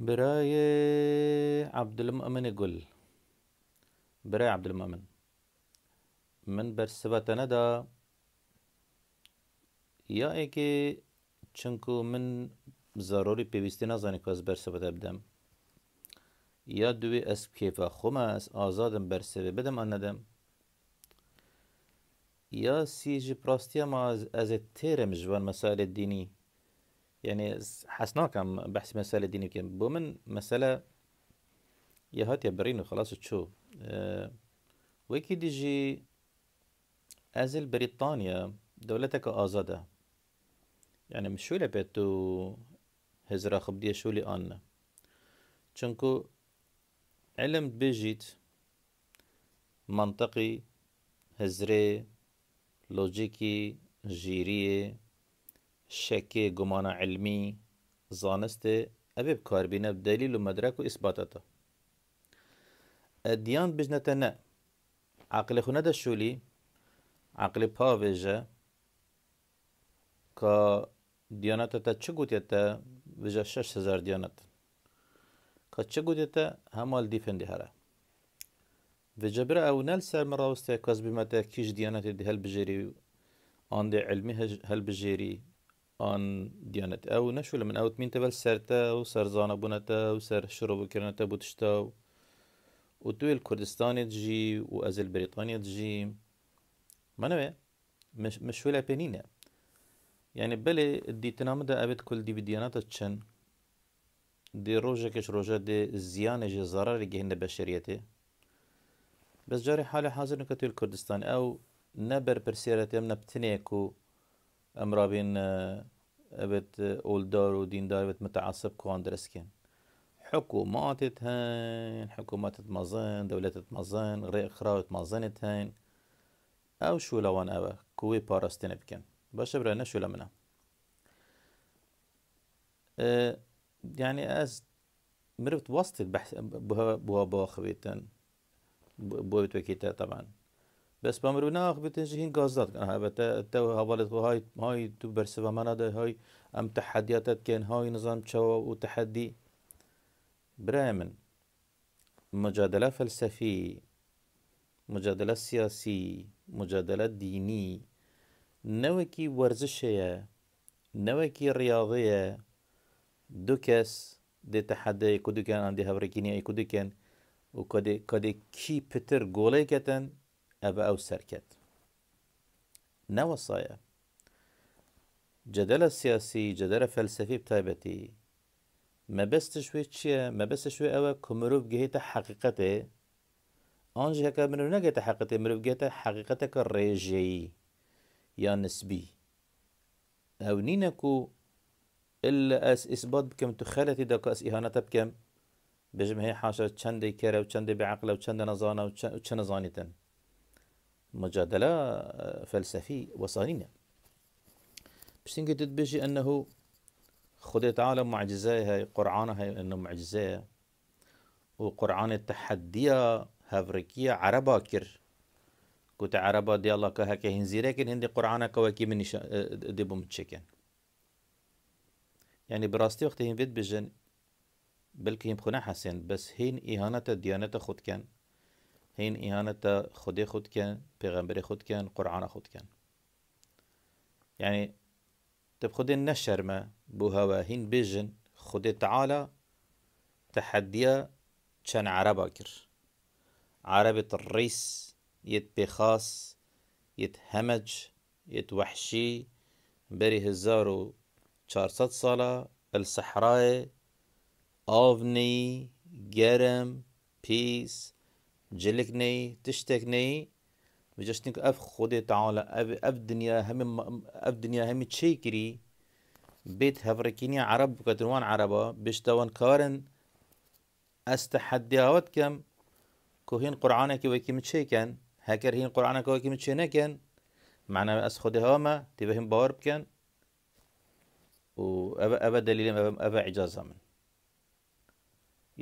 براية عبد المؤمن گل براية عبد المؤمن من برسبتنه دا یا اگه چونکو من ضروری پیوستی نزانه که از برسبته بدم یا دوی از کیف خوم از آزادم برسبه بدم آن ندم یا سیج پراستی ما از, از تیرم جوان مسائل دینی يعني حسنا هم بحس مسألة ديني كم بومن مسألة يا برينو خلاص تشو أه ويكي ديجي أزل بريطانيا دولتك آزادة يعني مش شو لبيتو هزرا خبدية شو لي أنا چونكو علم بيجيت منطقي هزري لوجيكي جيريه شک گمان علمی زانست او بکار بینه دلیل و مدرک و اثباتاتا دیان بجنته نه عقل خونه ده شولی عقل پا ویجه که دیانت تا چه گوتیه تا ویجه شش هزار دیانت که چه گوتیه تا همال دیفندی هره ویجه برا او نل سر مراوسته کاز بیمته کیش دیانت دی هل بجیری آن دی علمی هل بجیری آن دیانت او نشول من اوت مینته بل سرتا و سر زانا بونتا و سر شروب کرنتا بوتشتا و و توی الکردستان جی و از البریطانیا جی منو مش مشولا بنينه يعني بلي دي تنامدا أبد كل دي بديانات تشن دي روجا كش روجا دي زيانة جي ضرر جهن بشريتي بس جاري حالي حاضر نكتو الكردستان أو نبر برسيرتي أم نبتنيكو أمرابين آه، بت اولدار و دیندار بت متعصب كون درسكن حكومات هين حكومات مزن دولة مزن غير اخرى تمازنت هين او شو لوان اوه كوي باراستين بكن باش برانا شو لمنا أه يعني از مرفت وسط البحث بوها بوها بوها خبيتن بوها بتوكيتا طبعا بس بامر بنا اخ بتنجهين قصدك انا تو هبلت هاي هاي تو برسبه منا هاي ام تحدياتات كان هاي نظام تشوا وتحدي برامن مجادله فلسفي مجادله سياسي مجادله ديني نوكي ورزشيه نوكي رياضيه دوكس دي تحدي كدو كان عندي هبركيني اي كدو كان وكدي كدي كي بتر قولي كتن أبا ئەبە ئەو سەرکەت جدل جدلە جدل فلسفي بتايبتي ما بس تشوي چییە ما بس تشوي کومرۆڤ گەهێتە حەقیقەتێ ئەنج أنجي هكا منو حەقەتێ مرۆڤ گێتە حەقیقەتەکە ڕێژەیی یا يا نسبي أو نينكو إلا أس إثبات بكم تخالتي داكو أس إهانة بكم بجم هي حاشا تشندي كره وتشندي چندي بعقله و چندي نزانه و چندي مجادلة آه، فلسفي وصانينة باش تنقد تبجي أنه خدي تعالى معجزة هاي قرآن هاي أنه معجزة وقرآن التحدية هافريكية عربا كر كنت عربا دي الله كها كهنزيرة كن هندي قرآن كواكي من آه، دي بمتشكن يعني براستي وقت هين بيت بجن بلكي هم خنا بس هين إهانة ديانة خود كان هین اهانت خودی خود کن پیغمبر خود کن قرآن خود کن يعني تب خود ما بو هوا هین بجن خود تعالى تحديا چن عربا كر عربة الريس يت بخاص يت همج يت وحشي بري هزارو چارصد سالة الصحراء آفني گرم بيس جلك ني تشتك ني بجشتنك أف خودي تعالى أف, أف دنيا هم أف دنيا هم تشيكري بيت هفركيني عرب كتروان عربة بشتوان كارن استحديات كم كوهين قرآنك وكي تشيكن هكر هين قرآنك وكي متشينكن معنى أس خودي هاما تبهم باربكن و أبا أبا دليل أبا, أبا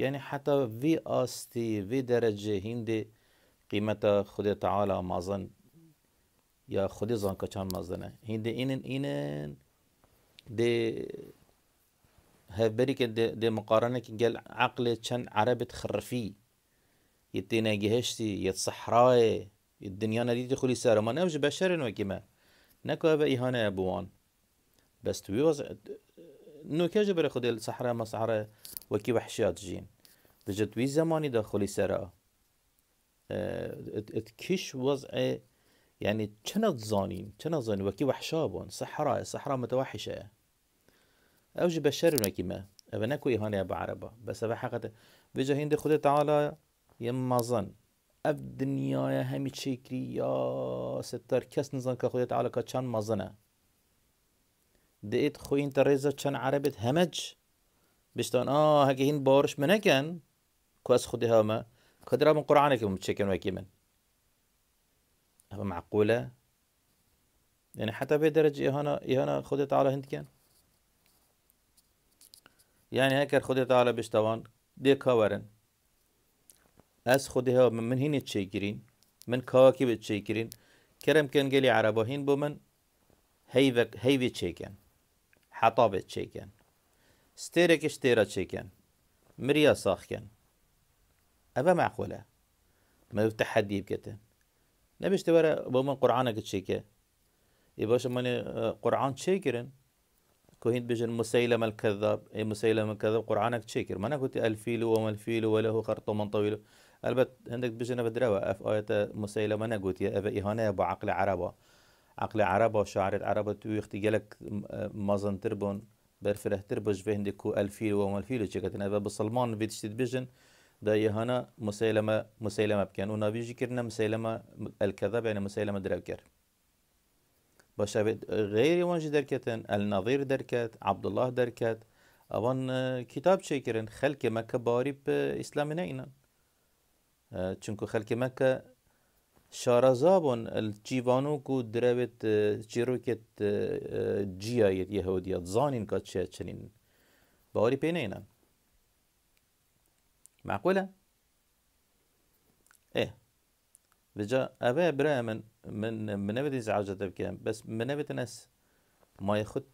یعنی حتی وی آستی وی درجه هندی قیمت خود تعالی مازن یا خود زان کچان مازنه هند اینن اینن دی هبری که دی, دی مقارنه که گل عقل چند عربت خرفی يتينا جهشتي يتصحراي دنیا ندیدی خلی سر ما نوج بشر نوکی ما نکوه به ایهانه أبوان بس توی وز نو نوکه جبر خود صحرا مسعره وکی وحشیات جین دجا توی زمانی داخلی سرا اه، ات کش وضع يعني چنت زانين چنت زانين وكي وحشابون صحراء صحراء متوحشة اوج بشر ما الشر وكما أبناكو إهانة عربا بس بحقت بجا هند خود تعالى يما ظن أب دنيا همي تشكري يا ستر كس نزان كخود تعالى كتشان مظنه دقيت خوين تريزا چن عربت همج بشتون آه هكهين بارش منكن كواس خودي هاما خدرا من قرآنك متشكن وكيمن هذا معقولة يعني حتى درجة هنا هنا خدي تعالى هند كان يعني هكر خدي تعالى بشتوان دي كاورن أس خدي هاما من هين تشيكرين من كواكب تشيكرين كرم كان قلي عربا هين بومن من هيفك هيفي تشيكن حطابت چیکن ستیرکش تیرا چیکن مریا ساخکن أبا معقولة ما تحدي بكتن نبيش بوما بومن قرآنك تشيكا يباش ماني اه، قرآن تشيكرن كوهين بيجن مسيلم الكذاب اي مسيلم الكذاب قرآن قرآنك شيكر ما كنت الفيل وما الفيل وله خرطو من طويل البت هندك بيجن بدراوة اف آية مسيلم انا قلت يا ابا اهانة ابو عقل عربا عقل عربا شاعرة عربا تو اختيالك اه، مازن تربون برفره تربج في كو الفيل وما الفيل جكتنا بسلمان بيتشتد تدبجن دا يهانا مسيلمة مسيلمة بكان ونا بيجي كرنا مسيلمة الكذب يعني مسيلمة دربكر باشا غير وانجي دركتن النظير دركت عبد الله دركت اوان كتاب اه، شكرن خلق مكة باريب اه، اسلامي نينا چونكو خلق مكة شارزابون الجيفانو كو دربت اه، جيروكت اه، اه، جيايت يهوديات زانين كات شاتشنين باوري بينينا معقولة؟ ايه بجا أبا برا من من من أبد إزعاج بكام بس من أبد ناس ما يخد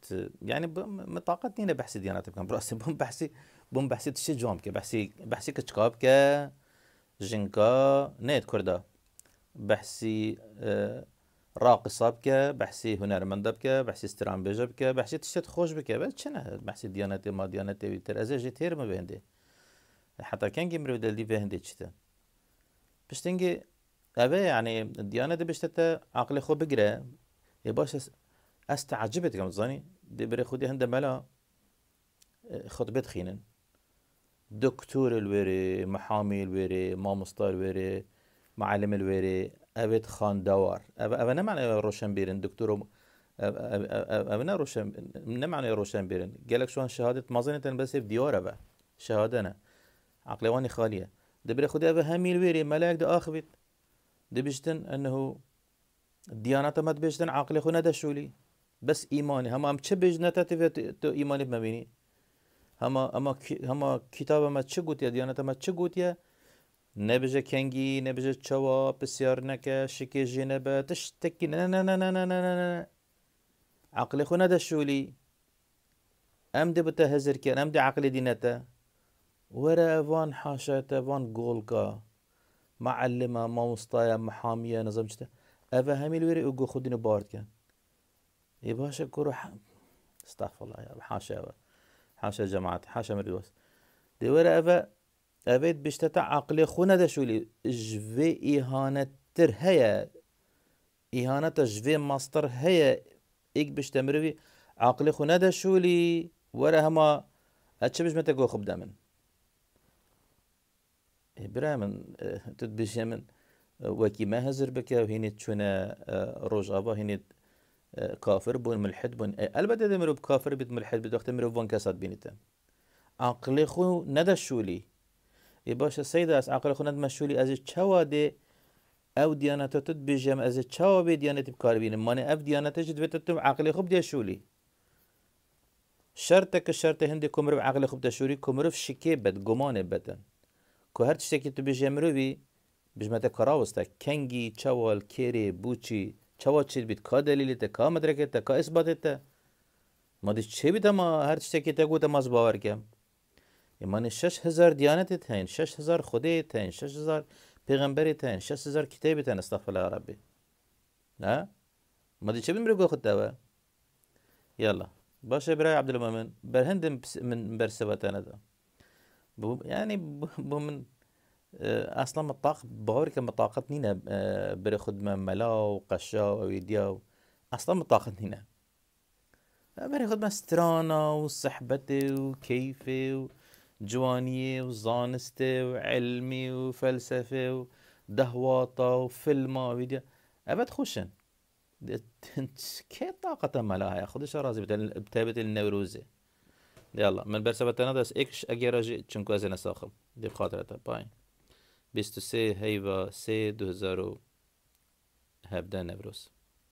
يعني مطاقتني أنا بحسي ديانات بكام براسي بوم بحسي بوم بحسي تشي جوام كي بحسي بحسي كتشكاب كا جنكا نيت كردا بحسي آه، راقصة بك بحثي هنرمنده بك بحسي استرامبيجه بجبك بحسي تشت خوش بك بس شنا بحسي ديانتي ما ديانتي بيتر از جي ما بهندي حتى كان جمر لي بهنده چتا بشتنجي أبي يعني ديانة دي بشتتا عقلي خو بقرا يباش استعجبت كم زاني بري خودي هند ملا آه، خطبت خينن دكتور الوري محامي الوري مستار الوري معلم الويري أبد خان دوار أب أنا معنى روشن بيرن دكتور أب أنا روشن من معنى روشن بيرن قالك شو شهادة مازنة بس في بديارة بقى عقلي واني خالية دبر خدي أبا همي الويري ملاك ده آخبت دبشتن أنه ديانة ما تبشتن عقلي خونا دشولي بس إيماني هما أم تبجنا تتفي تو إيماني بمبيني هما أما هما كتابة ما يا ديانة ما يا نبژە کەنگی نەبژە چەوە پرسیار ام شکێژێ بتا هزر عقلی ام نەدەشولی ئەم دەبتە هەزرکەن ئەم عقلی دینەتە وەرە ئەوان حاشەتە ئەوان گۆڵکە معلمە مامۆستایە محامیە نەزەم چتە ئەڤە هەمیل وێری ئەو گۆ خودینە باردکەن ێ باشە کوڕ استغفر الله حاشا حاشە حاشا حاشە مردوەست ورا ئەڤە اوید بیشتر عقل خونه دشولی جوه ایهانت تر هیا ایهانت جوه مستر هیا ایک بیشتر مروی عقل خونه دشولی وره هما هچه بجمت گو خب دامن برامن تد بجمن وكي ما هزر بك وهيني تشونا أبا هيني كافر بون ملحد بون البته دمرو بكافر بيت ملحد بدو اختمرو بون كاسات بينتا عقلي خو ندشولي ای باشه سید از عقل خوند مشغولی از چوا ده او دیانتاتت بجم از چوا به دیانتی بکار بینم من اف دیانتش دویتتم عقل خوب دیشولی شولی شرط که شرط هندی کمرو عقل خوب دشوری کمرو شکی بد گمانه بدن که هر چیزی که تو بجه مروی بجمت کراوستا کنگی چوال کری بوچی چوا چیز بید که دلیلی تا که مدرکه تا که اثباته تا ما دیش چه بیده ما هر چیزی که تا گو تا ماز باور کم یمانی 6000 هزار هین 6000 خودیت هزار 6000 پیغمبریت هین 6000 كتابي تهين استغفر الله ربي نه ما دي شبين بريقو خد دوا يلا باشا براي عبد المؤمن برهند من برسبات انا دا بو يعني بو من اه، اصلا مطاق كم كما طاقتنينا اه، بري خدمه ملاو قشاو او يدياو اصلا مطاقتنينا بري ما سترانا وصحبتي وكيفي و... جوانيه وزانسته وعلمي وفلسفه ودهواطه وفيلم وفيديو ابد خوشن كي طاقة ملاها خدش رازي بتابت النوروزي يلا من بتانا داس اكش اجي راجي تشنكو ازينا ساخم دي خاطرة باين بيستو سي هيفا سي دوزارو هبدا نوروز